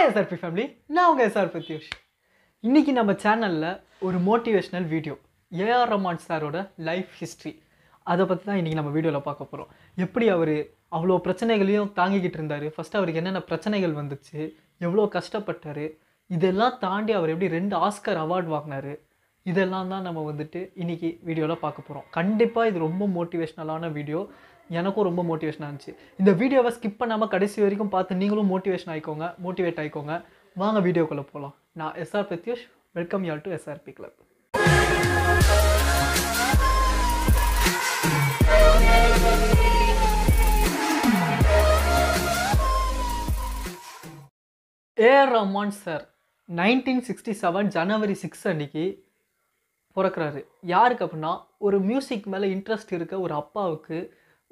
hi SRP family நான் உங்கள் SR Pratyush இன்றைக்கி நம்ம சேனலில் ஒரு மோட்டிவேஷ்னல் வீடியோ ஏஆர் ரமான் சாரோட லைஃப் ஹிஸ்ட்ரி அதை பற்றி தான் இன்றைக்கி நம்ம வீடியோவில் பார்க்க போகிறோம் எப்படி அவர் அவ்வளோ பிரச்சனைகளையும் தாங்கிக்கிட்டு இருந்தார் ஃபஸ்ட்டு அவருக்கு என்னென்ன பிரச்சனைகள் வந்துச்சு எவ்வளோ கஷ்டப்பட்டார் இதெல்லாம் தாண்டி அவர் எப்படி ரெண்டு ஆஸ்கர் அவார்டு வாங்கினார் இதெல்லாம் தான் நம்ம வந்துட்டு இன்றைக்கி வீடியோவில் பார்க்க போகிறோம் கண்டிப்பாக இது ரொம்ப மோட்டிவேஷ்னலான வீடியோ எனக்கும் ரொம்ப மோட்டிவேஷனாக இருந்துச்சு இந்த வீடியோவை ஸ்கிப் பண்ணாமல் கடைசி வரைக்கும் பார்த்து நீங்களும் மோட்டிவேஷன் ஆகிக்கோங்க மோட்டிவேட் ஆகிக்கோங்க வாங்க வீடியோக்குள்ளே போகலாம் நான் S R Prathyush welcome y'all to S R P club A R Rahman sir nineteen sixty seven January six அன்னைக்கு பிறக்கிறாரு யாருக்கு அப்படின்னா ஒரு மியூசிக் மேலே இன்ட்ரெஸ்ட் இருக்க ஒரு அப்பாவுக்கு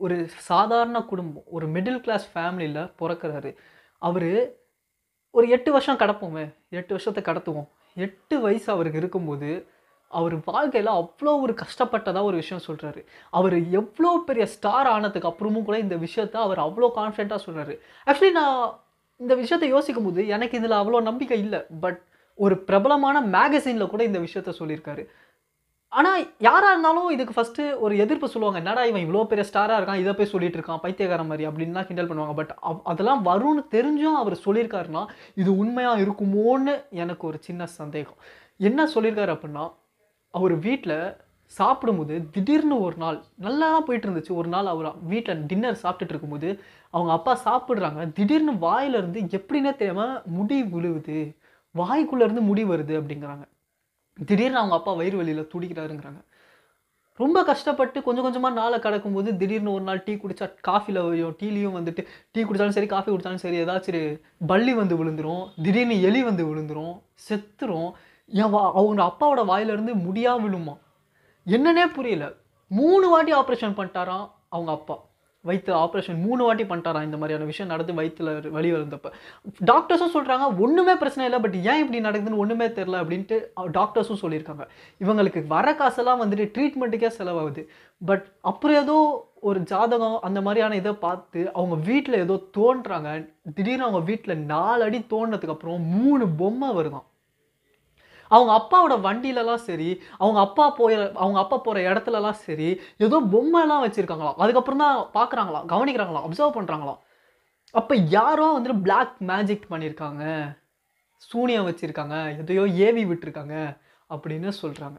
ஒரு சாதாரண குடும்பம் ஒரு மிடில் கிளாஸ் ஃபேமிலியில் பிறக்கிறாரு அவர் ஒரு எட்டு வருஷம் கடப்போமே எட்டு வருஷத்தை கடத்துவோம் எட்டு வயசு அவருக்கு இருக்கும்போது அவர் வாழ்க்கையில் அவ்வளோ ஒரு கஷ்டப்பட்டதாக ஒரு விஷயம் சொல்கிறாரு அவர் எவ்வளோ பெரிய ஸ்டார் ஆனதுக்கு அப்புறமும் கூட இந்த விஷயத்த அவர் அவ்வளோ கான்ஃபிடெண்ட்டாக சொல்கிறாரு ஆக்சுவலி நான் இந்த விஷயத்த யோசிக்கும் போது எனக்கு இதில் அவ்வளோ நம்பிக்கை இல்லை பட் ஒரு பிரபலமான மேகசினில் கூட இந்த விஷயத்த சொல்லியிருக்காரு ஆனால் யாராக இருந்தாலும் இதுக்கு ஃபஸ்ட்டு ஒரு எதிர்ப்பு சொல்லுவாங்க என்னடா இவன் இவ்வளோ பெரிய ஸ்டாராக இருக்கான் இதை போய் சொல்லிட்டு இருக்கான் பைத்தியகாரம் மாதிரி அப்படின்லாம் கிண்டல் பண்ணுவாங்க பட் அதெல்லாம் வரும்னு தெரிஞ்சும் அவர் சொல்லியிருக்காருன்னா இது உண்மையாக இருக்குமோன்னு எனக்கு ஒரு சின்ன சந்தேகம் என்ன சொல்லியிருக்காரு அப்படின்னா அவர் வீட்டில் சாப்பிடும்போது திடீர்னு ஒரு நாள் நல்லா தான் போயிட்டு இருந்துச்சு ஒரு நாள் அவர் வீட்டில் டின்னர் சாப்பிட்டுட்டு இருக்கும்போது அவங்க அப்பா சாப்பிட்றாங்க திடீர்னு வாயிலிருந்து எப்படின்னே தெரியாமல் முடி விழுவுது வாய்க்குள்ளேருந்து முடி வருது அப்படிங்கிறாங்க திடீர்னு அவங்க அப்பா வயிறு வழியில் துடிக்கிறாருங்கிறாங்க ரொம்ப கஷ்டப்பட்டு கொஞ்சம் கொஞ்சமாக நாளை கிடக்கும்போது திடீர்னு ஒரு நாள் டீ குடித்தா காஃபியில் வரையும் டீலையும் வந்துட்டு டீ குடித்தாலும் சரி காஃபி குடித்தாலும் சரி ஏதாச்சும் பள்ளி வந்து விழுந்துரும் திடீர்னு எலி வந்து விழுந்துரும் செத்துரும் என் வா அவங்க அப்பாவோட வாயிலிருந்து முடியா விழுமா என்னன்னே புரியல மூணு வாட்டி ஆப்ரேஷன் பண்ணிட்டாராம் அவங்க அப்பா வயிற்று ஆப்ரேஷன் மூணு வாட்டி பண்ணிட்டாரா இந்த மாதிரியான விஷயம் நடந்து வயிற்றுல வழி வந்தப்போ டாக்டர்ஸும் சொல்கிறாங்க ஒன்றுமே பிரச்சனை இல்லை பட் ஏன் இப்படி நடக்குதுன்னு ஒன்றுமே தெரில அப்படின்ட்டு டாக்டர்ஸும் சொல்லியிருக்காங்க இவங்களுக்கு வர காசெல்லாம் வந்துட்டு ட்ரீட்மெண்ட்டுக்கே செலவாகுது பட் அப்புறம் ஏதோ ஒரு ஜாதகம் அந்த மாதிரியான இதை பார்த்து அவங்க வீட்டில் ஏதோ தோன்றாங்க திடீர்னு அவங்க வீட்டில் நாலு அடி தோன்றதுக்கு அப்புறம் மூணு பொம்மை வருதான் அவங்க அப்பாவோட வண்டியிலலாம் சரி அவங்க அப்பா போய் அவங்க அப்பா போகிற இடத்துலலாம் சரி ஏதோ பொம்மைலாம் வச்சுருக்காங்களாம் அதுக்கப்புறம் தான் பார்க்குறாங்களாம் கவனிக்கிறாங்களாம் அப்சர்வ் பண்ணுறாங்களாம் அப்போ யாரோ வந்துட்டு பிளாக் மேஜிக் பண்ணியிருக்காங்க சூனியம் வச்சுருக்காங்க எதையோ ஏவி விட்டுருக்காங்க அப்படின்னு சொல்கிறாங்க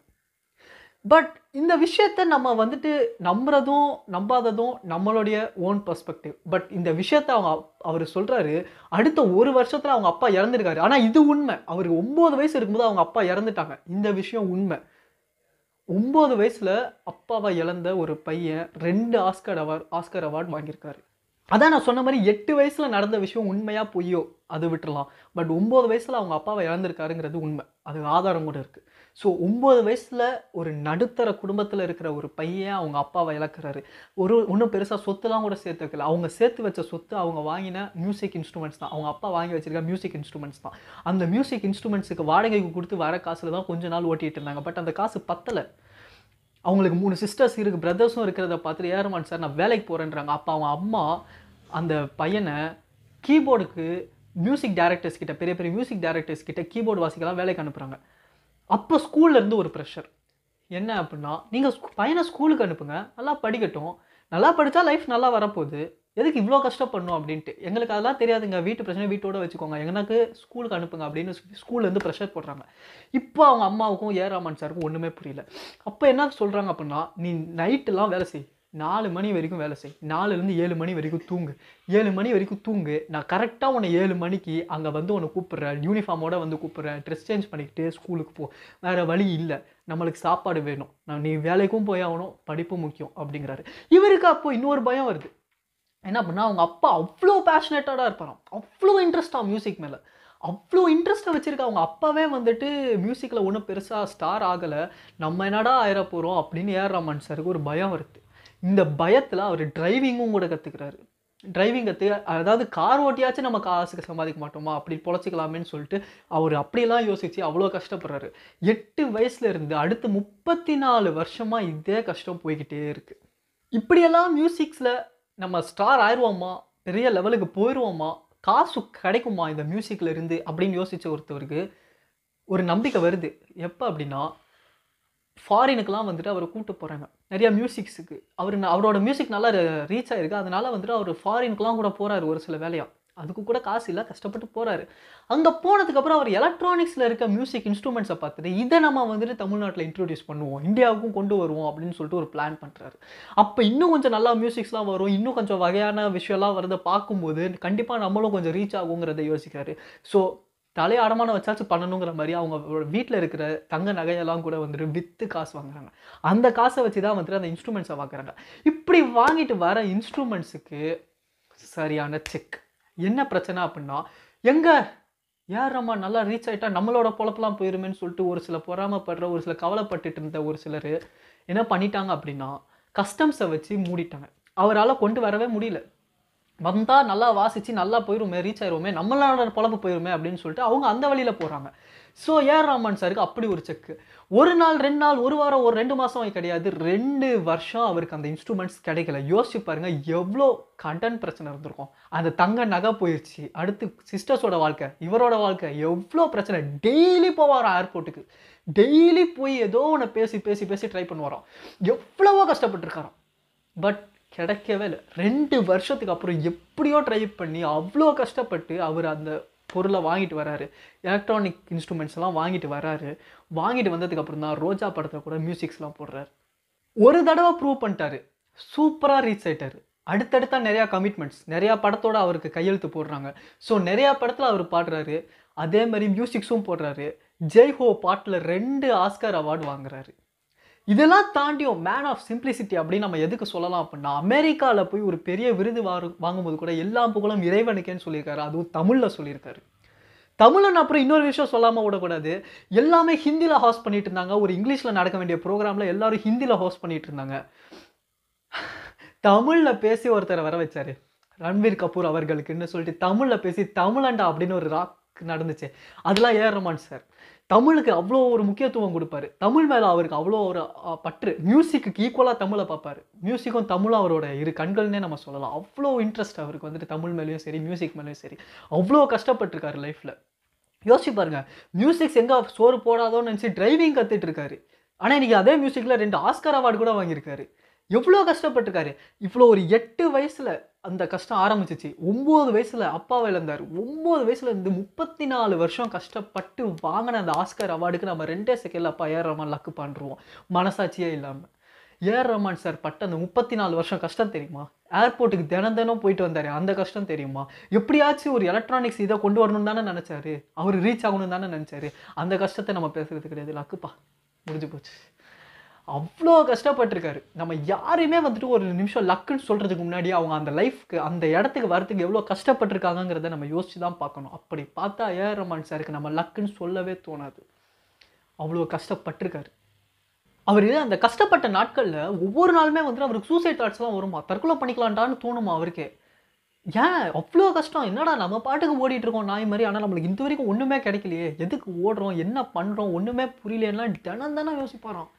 பட் இந்த விஷயத்த நம்ம வந்துட்டு நம்புறதும் நம்பாததும் நம்மளுடைய ஓன் பர்ஸ்பெக்டிவ் பட் இந்த விஷயத்த அவங்க அவர் சொல்கிறாரு அடுத்த ஒரு வருஷத்தில் அவங்க அப்பா இறந்துருக்காரு ஆனால் இது உண்மை அவருக்கு ஒம்பது வயசு இருக்கும்போது அவங்க அப்பா இறந்துட்டாங்க இந்த விஷயம் உண்மை ஒம்பது வயசில் அப்பாவை இழந்த ஒரு பையன் ரெண்டு ஆஸ்கர் அவார்ட் ஆஸ்கர் அவார்ட் வாங்கியிருக்காரு அதான் நான் சொன்ன மாதிரி எட்டு வயசில் நடந்த விஷயம் உண்மையாக பொய்யோ அது விட்டுடலாம் பட் ஒம்பது வயசில் அவங்க அப்பாவை இழந்திருக்காருங்கிறது உண்மை அது ஆதாரம் கூட இருக்குது ஸோ ஒம்பது வயசில் ஒரு நடுத்தர குடும்பத்தில் இருக்கிற ஒரு பையன் அவங்க அப்பாவை இழக்கிறாரு ஒரு ஒன்றும் பெருசாக சொத்துலாம் கூட சேர்த்து வைக்கல அவங்க சேர்த்து வச்ச சொத்து அவங்க வாங்கின மியூசிக் இன்ஸ்ட்ருமெண்ட்ஸ் தான் அவங்க அப்பா வாங்கி வச்சிருக்க மியூசிக் இன்ஸ்ட்ருமெண்ட்ஸ் தான் அந்த மியூசிக் இன்ஸ்ட்ருமெண்ட்ஸுக்கு வாடகைக்கு கொடுத்து வர காசில் தான் கொஞ்ச நாள் ஓட்டிகிட்டு இருந்தாங்க பட் அந்த காசு பத்தலை அவங்களுக்கு மூணு சிஸ்டர்ஸ் இருக்குது பிரதர்ஸும் இருக்கிறத பார்த்துட்டு ஏறமான் சார் நான் வேலைக்கு போகிறேன்றாங்க அப்போ அவங்க அம்மா அந்த பையனை கீபோர்டுக்கு மியூசிக் டேரக்டர்ஸ் கிட்ட பெரிய பெரிய மியூசிக் டேரக்டர்ஸ் கிட்ட கீபோர்டு வாசிக்கலாம் வேலைக்கு அனுப்புகிறாங்க அப்போ ஸ்கூல்லேருந்து ஒரு ப்ரெஷர் என்ன அப்படின்னா நீங்கள் ஸ்கூ பையனை ஸ்கூலுக்கு அனுப்புங்க நல்லா படிக்கட்டும் நல்லா படித்தா லைஃப் நல்லா வரப்போகுது எதுக்கு இவ்வளோ கஷ்டப்படணும் அப்படின்ட்டு எங்களுக்கு அதெல்லாம் தெரியாதுங்க வீட்டு பிரச்சனை வீட்டோட வச்சுக்கோங்க எங்கனாக்கு ஸ்கூலுக்கு அனுப்புங்க அப்படின்னு ஸ்கூல்லேருந்து ப்ரெஷர் போடுறாங்க இப்போ அவங்க அம்மாவுக்கும் ஏராமன் சாருக்கும் ஒன்றுமே புரியல அப்போ என்ன சொல்கிறாங்க அப்படின்னா நீ நைட்டெல்லாம் வேலை செய் நாலு மணி வரைக்கும் வேலை செய் நாலுலேருந்து ஏழு மணி வரைக்கும் தூங்கு ஏழு மணி வரைக்கும் தூங்கு நான் கரெக்டாக உன்னை ஏழு மணிக்கு அங்கே வந்து உன்னை கூப்பிட்றேன் யூனிஃபார்மோட வந்து கூப்பிட்றேன் ட்ரெஸ் சேஞ்ச் பண்ணிக்கிட்டு ஸ்கூலுக்கு போ வேறு வழி இல்லை நம்மளுக்கு சாப்பாடு வேணும் நான் நீ வேலைக்கும் போய் ஆகணும் படிப்பும் முக்கியம் அப்படிங்கிறாரு இவருக்கு அப்போ இன்னொரு பயம் வருது என்ன பண்ணால் அவங்க அப்பா அவ்வளோ பேஷனேட்டடாக இருப்பாராம் அவ்வளோ இன்ட்ரெஸ்டாக மியூசிக் மேலே அவ்வளோ இன்ட்ரெஸ்ட்டை வச்சுருக்க அவங்க அப்பாவே வந்துட்டு மியூசிக்கில் ஒன்றும் பெருசாக ஸ்டார் ஆகலை நம்ம என்னடா ஆயிட போகிறோம் அப்படின்னு ஏறுற மனுஷருக்கு சாருக்கு ஒரு பயம் வருது இந்த பயத்தில் அவர் டிரைவிங்கும் கூட கற்றுக்கிறாரு டிரைவிங் கற்றுக்க அதாவது கார் ஓட்டியாச்சும் நம்ம காசுக்கு சம்பாதிக்க மாட்டோமா அப்படி பொழைச்சிக்கலாமே சொல்லிட்டு அவர் அப்படியெல்லாம் யோசித்து அவ்வளோ கஷ்டப்படுறாரு எட்டு வயசுல இருந்து அடுத்து முப்பத்தி நாலு வருஷமாக இதே கஷ்டம் போய்கிட்டே இருக்குது இப்படியெல்லாம் மியூசிக்ஸில் நம்ம ஸ்டார் ஆயிடுவோமா பெரிய லெவலுக்கு போயிடுவோமா காசு கிடைக்குமா இந்த மியூசிக்கில் இருந்து அப்படின்னு யோசித்த ஒருத்தவருக்கு ஒரு நம்பிக்கை வருது எப்போ அப்படின்னா ஃபாரினுக்கெலாம் வந்துட்டு அவரை கூப்பிட்டு போகிறாங்க நிறையா மியூசிக்ஸுக்கு அவர் அவரோட மியூசிக் நல்லா ரீச் ஆகிருக்கு அதனால் வந்துட்டு அவர் ஃபாரினுக்கெலாம் கூட போகிறாரு ஒரு சில வேலையாக அதுக்கு கூட காசு இல்லை கஷ்டப்பட்டு போகிறாரு அங்கே போனதுக்கப்புறம் அவர் எலக்ட்ரானிக்ஸில் இருக்க மியூசிக் இன்ஸ்ட்ருமெண்ட்ஸை பார்த்துட்டு இதை நம்ம வந்துட்டு தமிழ்நாட்டில் இன்ட்ரடியூஸ் பண்ணுவோம் இந்தியாவுக்கும் கொண்டு வருவோம் அப்படின்னு சொல்லிட்டு ஒரு பிளான் பண்ணுறாரு அப்போ இன்னும் கொஞ்சம் நல்லா மியூசிக்ஸ்லாம் வரும் இன்னும் கொஞ்சம் வகையான விஷயம்லாம் வரதை பார்க்கும்போது கண்டிப்பாக நம்மளும் கொஞ்சம் ரீச் ஆகுங்கிறத யோசிக்கிறாரு ஸோ தலையை அடமானம் வச்சாச்சும் பண்ணணுங்கிற மாதிரி அவங்க வீட்டில் இருக்கிற தங்க நகையெல்லாம் கூட வந்துட்டு விற்று காசு வாங்குறாங்க அந்த காசை வச்சு தான் வந்துட்டு அந்த இன்ஸ்ட்ருமெண்ட்ஸை வாங்குறாங்க இப்படி வாங்கிட்டு வர இன்ஸ்ட்ருமெண்ட்ஸுக்கு சரியான செக் என்ன பிரச்சனை அப்படின்னா எங்கே யார் நம்ம நல்லா ரீச் ஆகிட்டா நம்மளோட பொழப்பெல்லாம் போயிருமேன்னு சொல்லிட்டு ஒரு சில பொறாமப்படுற ஒரு சில கவலைப்பட்டுட்டு இருந்த ஒரு சிலர் என்ன பண்ணிட்டாங்க அப்படின்னா கஸ்டம்ஸை வச்சு மூடிட்டாங்க அவரால் கொண்டு வரவே முடியல வந்தால் நல்லா வாசித்து நல்லா போயிருமே ரீச் ஆயிடுவோமே நம்மளோட பொழப்பு போயிருமே அப்படின்னு சொல்லிட்டு அவங்க அந்த வழியில் போகிறாங்க ஸோ ஏஆர் ராமன் சாருக்கு அப்படி ஒரு செக்கு ஒரு நாள் ரெண்டு நாள் ஒரு வாரம் ஒரு ரெண்டு மாதம் கிடையாது ரெண்டு வருஷம் அவருக்கு அந்த இன்ஸ்ட்ருமெண்ட்ஸ் கிடைக்கல யோசிச்சு பாருங்கள் எவ்வளோ கடன் பிரச்சனை இருந்திருக்கும் அந்த தங்க நகை போயிடுச்சு அடுத்து சிஸ்டர்ஸோட வாழ்க்கை இவரோட வாழ்க்கை எவ்வளோ பிரச்சனை டெய்லி போவார் ஏர்போர்ட்டுக்கு டெய்லி போய் ஏதோ ஒன்று பேசி பேசி பேசி ட்ரை பண்ணுவாராம் எவ்வளவோ கஷ்டப்பட்டுருக்காரோ பட் கிடைக்கவே இல்லை ரெண்டு வருஷத்துக்கு அப்புறம் எப்படியோ ட்ரை பண்ணி அவ்வளோ கஷ்டப்பட்டு அவர் அந்த பொருளை வாங்கிட்டு வராரு எலக்ட்ரானிக் இன்ஸ்ட்ருமெண்ட்ஸ் எல்லாம் வாங்கிட்டு வராரு வாங்கிட்டு வந்ததுக்கப்புறம் தான் ரோஜா படத்தில் கூட மியூசிக்ஸ்லாம் போடுறாரு ஒரு தடவை ப்ரூவ் பண்ணிட்டாரு சூப்பராக ரீச் ஆயிட்டார் அடுத்தடுத்தா நிறையா கமிட்மெண்ட்ஸ் நிறையா படத்தோட அவருக்கு கையெழுத்து போடுறாங்க ஸோ நிறையா படத்தில் அவர் பாடுறாரு அதே மாதிரி மியூசிக்ஸும் போடுறாரு ஜெய் ஹோ பாட்டில் ரெண்டு ஆஸ்கர் அவார்டு வாங்குறாரு இதெல்லாம் தாண்டியும் மேன் ஆஃப் சிம்பிளிசிட்டி அப்படின்னு நம்ம எதுக்கு சொல்லலாம் அப்படின்னா அமெரிக்காவில் போய் ஒரு பெரிய விருது வாங்கும்போது கூட எல்லா புகழும் இறைவனுக்கேன்னு சொல்லியிருக்காரு அதுவும் தமிழில் சொல்லியிருக்காரு தமிழன் அப்புறம் இன்னொரு விஷயம் சொல்லாமல் விடக்கூடாது எல்லாமே ஹிந்தியில் ஹாஸ் பண்ணிட்டு இருந்தாங்க ஒரு இங்கிலீஷில் நடக்க வேண்டிய ப்ரோக்ராமில் எல்லாரும் ஹிந்தியில் ஹோஸ்ட் பண்ணிட்டு இருந்தாங்க தமிழில் பேசி ஒருத்தரை வர வச்சார் ரன்வீர் கபூர் அவர்களுக்குன்னு சொல்லிட்டு தமிழில் பேசி தமிழண்டா அப்படின்னு ஒரு ராக் நடந்துச்சு அதெல்லாம் ஏறமான் சார் தமிழுக்கு அவ்வளோ ஒரு முக்கியத்துவம் கொடுப்பாரு தமிழ் மேலே அவருக்கு அவ்வளோ ஒரு பற்று மியூசிக்கு ஈக்குவலாக தமிழை பார்ப்பார் மியூசிக்கும் தமிழும் அவரோட இரு கண்கள்னே நம்ம சொல்லலாம் அவ்வளோ இன்ட்ரெஸ்ட் அவருக்கு வந்துட்டு தமிழ் மேலேயும் சரி மியூசிக் மேலேயும் சரி அவ்வளோ கஷ்டப்பட்டிருக்காரு லைஃப்பில் யோசிச்சு பாருங்க மியூசிக்ஸ் எங்கே சோறு போடாதோன்னு நினச்சி டிரைவிங் கற்றுட்ருக்காரு ஆனால் இன்றைக்கி அதே மியூசிக்கில் ரெண்டு ஆஸ்கர் அவார்டு கூட வாங்கியிருக்காரு எவ்வளோ கஷ்டப்பட்டிருக்காரு இவ்வளோ ஒரு எட்டு வயசில் அந்த கஷ்டம் ஆரம்பிச்சிச்சு ஒம்பது வயசில் அப்பாவை இழந்தார் ஒம்பது வயசில் இருந்து முப்பத்தி நாலு வருஷம் கஷ்டப்பட்டு வாங்கின அந்த ஆஸ்கர் அவார்டுக்கு நம்ம ரெண்டே செகண்டில் அப்பா ஏர் ரமான் லக்கு பண்ணுருவோம் மனசாட்சியே இல்லாமல் ஏர் ரமான் சார் பட்ட அந்த முப்பத்தி நாலு வருஷம் கஷ்டம் தெரியுமா ஏர்போர்ட்டுக்கு தினம் தினம் போயிட்டு வந்தார் அந்த கஷ்டம் தெரியுமா எப்படியாச்சும் ஒரு எலக்ட்ரானிக்ஸ் இதை கொண்டு வரணும்னு தானே நினச்சாரு அவர் ரீச் ஆகணும் தானே நினச்சாரு அந்த கஷ்டத்தை நம்ம பேசுகிறது கிடையாது லக்குப்பா முடிஞ்சு போச்சு அவ்வளோ கஷ்டப்பட்டிருக்காரு நம்ம யாருமே வந்துட்டு ஒரு நிமிஷம் லக்குன்னு சொல்கிறதுக்கு முன்னாடி அவங்க அந்த லைஃப்க்கு அந்த இடத்துக்கு வரத்துக்கு எவ்வளோ கஷ்டப்பட்டிருக்காங்கங்கிறத நம்ம யோசித்து தான் பார்க்கணும் அப்படி பார்த்தா ஏஆர் ரமான் சாருக்கு நம்ம லக்குன்னு சொல்லவே தோணாது அவ்வளோ கஷ்டப்பட்டிருக்காரு அவர் அந்த கஷ்டப்பட்ட நாட்களில் ஒவ்வொரு நாளுமே வந்துட்டு அவருக்கு சூசைட் தாட்ஸ் தான் வருமா தற்கொலை பண்ணிக்கலான்டான்னு தோணுமா அவருக்கே ஏன் அவ்வளோ கஷ்டம் என்னடா நம்ம பாட்டுக்கு ஓடிட்டுருக்கோம் இருக்கோம் நாய் மாதிரி ஆனால் நம்மளுக்கு இந்த வரைக்கும் ஒன்றுமே கிடைக்கலையே எதுக்கு ஓடுறோம் என்ன பண்ணுறோம் ஒன்றுமே புரியலன்னா தினம் தானே யோசிப்பாரோம்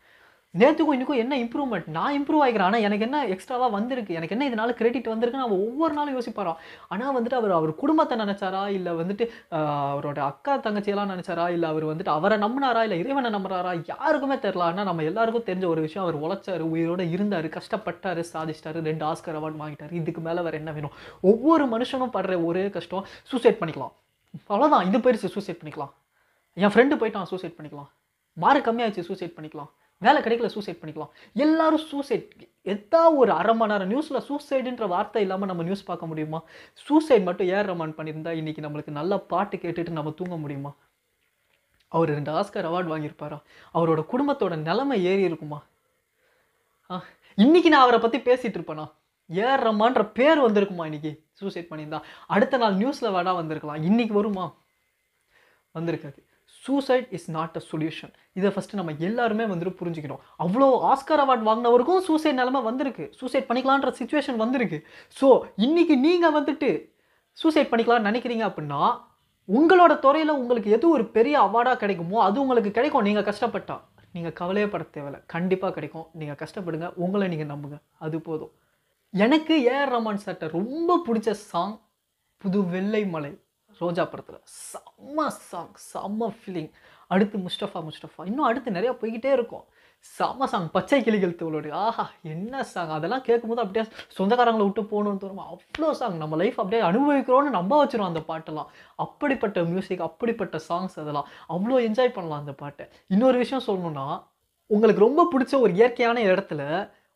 நேற்றுக்கும் இன்றைக்கும் என்ன இம்ப்ரூவ்மெண்ட் நான் இம்ப்ரூவ் ஆகிக்கிறேன் ஆனால் எனக்கு என்ன எக்ஸ்ட்ராவாக வந்திருக்கு எனக்கு என்ன இதனால் கிரெடிட் வந்திருக்குன்னு அவள் ஒவ்வொரு நாளும் யோசிப்பாரோ ஆனால் வந்துட்டு அவர் அவர் குடும்பத்தை நினச்சாரா இல்லை வந்துட்டு அவரோட அக்கா தங்கச்சியெல்லாம் நினச்சாரா இல்லை அவர் வந்துட்டு அவரை நம்பினாரா இல்லை இறைவனை நம்புறாரா யாருக்குமே தெரில ஆனால் நம்ம எல்லாருக்கும் தெரிஞ்ச ஒரு விஷயம் அவர் உழைச்சார் உயிரோடு இருந்தார் கஷ்டப்பட்டார் சாதிச்சிட்டாரு ரெண்டு ஆஸ்கர் அவார்ட் வாங்கிட்டார் இதுக்கு மேலே வேறு என்ன வேணும் ஒவ்வொரு மனுஷனும் படுற ஒரே கஷ்டம் சூசைட் பண்ணிக்கலாம் அவ்வளோதான் இது பெருசு சூசைட் பண்ணிக்கலாம் என் ஃப்ரெண்டு போயிட்டான் சூசைட் பண்ணிக்கலாம் மாறு கம்மியாகிடுச்சு சூசைட் பண்ணிக்கலாம் வேலை கிடைக்கல சூசைட் பண்ணிக்கலாம் எல்லாரும் சூசைட் எத்தா ஒரு அரை மணி நேரம் நியூஸில் சூசைடுன்ற வார்த்தை இல்லாமல் நம்ம நியூஸ் பார்க்க முடியுமா சூசைட் மட்டும் ஏர் ரமான் பண்ணியிருந்தா இன்றைக்கி நம்மளுக்கு நல்ல பாட்டு கேட்டுட்டு நம்ம தூங்க முடியுமா அவர் ரெண்டு ஆஸ்கர் அவார்டு வாங்கியிருப்பாரா அவரோட குடும்பத்தோட நிலைமை ஏறி இருக்குமா இன்னைக்கு நான் அவரை பற்றி பேசிகிட்டு இருப்பேனா ஏர் ரமான்ற பேர் வந்திருக்குமா இன்னைக்கு சூசைட் பண்ணியிருந்தா அடுத்த நாள் நியூஸில் வேணா வந்திருக்கலாம் இன்னைக்கு வருமா வந்திருக்காது suicide is not a solution இதை ஃபஸ்ட்டு நம்ம எல்லாருமே வந்துட்டு புரிஞ்சுக்கணும் அவ்வளோ ஆஸ்கார் அவார்ட் வாங்கினவருக்கும் சூசைட் நிலமை வந்திருக்கு சூசைட் பண்ணிக்கலான்ற சுச்சுவேஷன் வந்திருக்கு ஸோ இன்றைக்கி நீங்கள் வந்துட்டு சூசைட் பண்ணிக்கலாம்னு நினைக்கிறீங்க அப்படின்னா உங்களோட துறையில் உங்களுக்கு எது ஒரு பெரிய அவார்டாக கிடைக்குமோ அது உங்களுக்கு கிடைக்கும் நீங்கள் கஷ்டப்பட்டா நீங்கள் கவலையப்பட தேவையில்லை கண்டிப்பாக கிடைக்கும் நீங்கள் கஷ்டப்படுங்க உங்களை நீங்கள் நம்புங்க அது போதும் எனக்கு ஏஆர் ரமான் சார்ட்ட ரொம்ப பிடிச்ச சாங் புது வெள்ளை மலை ரோஜா படத்தில் செம்ம சாங் செம்ம ஃபீலிங் அடுத்து முஸ்டஃபா முஸ்டஃபா இன்னும் அடுத்து நிறையா போய்கிட்டே இருக்கும் செம்ம சாங் பச்சை கிளிகள் தோளுடைய ஆஹா என்ன சாங் அதெல்லாம் கேட்கும்போது அப்படியே சொந்தக்காரங்களை விட்டு போகணும்னு தோணும் அவ்வளோ சாங் நம்ம லைஃப் அப்படியே அனுபவிக்கிறோன்னு நம்ப வச்சிரும் அந்த பாட்டெல்லாம் அப்படிப்பட்ட மியூசிக் அப்படிப்பட்ட சாங்ஸ் அதெல்லாம் அவ்வளோ என்ஜாய் பண்ணலாம் அந்த பாட்டை இன்னொரு விஷயம் சொல்லணும்னா உங்களுக்கு ரொம்ப பிடிச்ச ஒரு இயற்கையான இடத்துல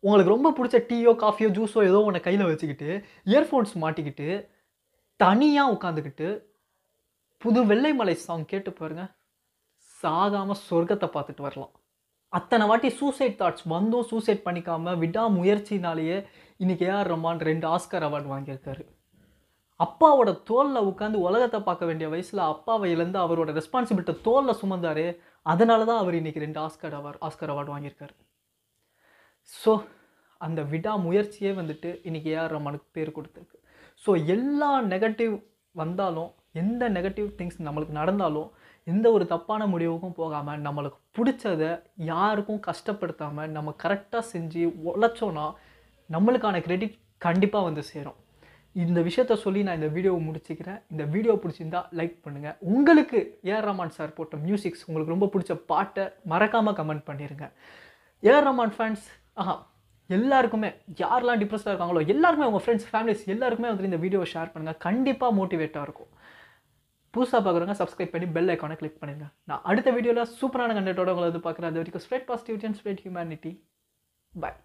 உங்களுக்கு ரொம்ப பிடிச்ச டீயோ காஃபியோ ஜூஸோ ஏதோ ஒன்று கையில் வச்சுக்கிட்டு இயர்ஃபோன்ஸ் மாட்டிக்கிட்டு தனியாக உட்காந்துக்கிட்டு புது வெள்ளைமலை சாங் கேட்டு பாருங்க சாகாமல் சொர்க்கத்தை பார்த்துட்டு வரலாம் அத்தனை வாட்டி சூசைட் தாட்ஸ் வந்தும் சூசைட் பண்ணிக்காமல் விடாமுயற்சினாலேயே இன்றைக்கி ஏஆர் ரமான் ரெண்டு ஆஸ்கர் அவார்டு வாங்கியிருக்காரு அப்பாவோட தோலில் உட்காந்து உலகத்தை பார்க்க வேண்டிய வயசில் அப்பாவை இழந்து அவரோட ரெஸ்பான்சிபிலிட்டி தோலில் சுமந்தார் அதனால தான் அவர் இன்றைக்கி ரெண்டு ஆஸ்கர் அவார்டு ஆஸ்கர் அவார்டு வாங்கியிருக்காரு ஸோ அந்த விடா முயற்சியே வந்துட்டு இன்றைக்கி ஏஆர் ரமானுக்கு பேர் கொடுத்துருக்கு ஸோ எல்லா நெகட்டிவ் வந்தாலும் எந்த நெகட்டிவ் திங்ஸ் நம்மளுக்கு நடந்தாலும் எந்த ஒரு தப்பான முடிவுக்கும் போகாமல் நம்மளுக்கு பிடிச்சதை யாருக்கும் கஷ்டப்படுத்தாமல் நம்ம கரெக்டாக செஞ்சு உழைச்சோன்னா நம்மளுக்கான கிரெடிட் கண்டிப்பாக வந்து சேரும் இந்த விஷயத்த சொல்லி நான் இந்த வீடியோவை முடிச்சுக்கிறேன் இந்த வீடியோ பிடிச்சிருந்தா லைக் பண்ணுங்கள் உங்களுக்கு ஏஆர் ரமான் சார் போட்ட மியூசிக்ஸ் உங்களுக்கு ரொம்ப பிடிச்ச பாட்டை மறக்காமல் கமெண்ட் பண்ணிடுங்க ஏஆர் ரமான் ஃபேன்ஸ் ஆஹா எல்லாருக்குமே யாரெல்லாம் டிப்ரெஸ்டாக இருக்காங்களோ எல்லாருமே உங்கள் ஃப்ரெண்ட்ஸ் ஃபேமிலிஸ் எல்லாருக்குமே வந்து இந்த வீடியோவை ஷேர் பண்ணுங்கள் கண்டிப்பாக மோட்டிவேட்டாக இருக்கும் புதுசாக பார்க்குறவங்க சப்ஸ்கிரைப் பண்ணி பெல் ஐக்கானை கிளிக் பண்ணுங்கள் நான் அடுத்த வீடியோவில் சூப்பரான கண்டெக்டோட உங்களை வந்து பார்க்குறேன் அது வரைக்கும் spread positivity and spread humanity bye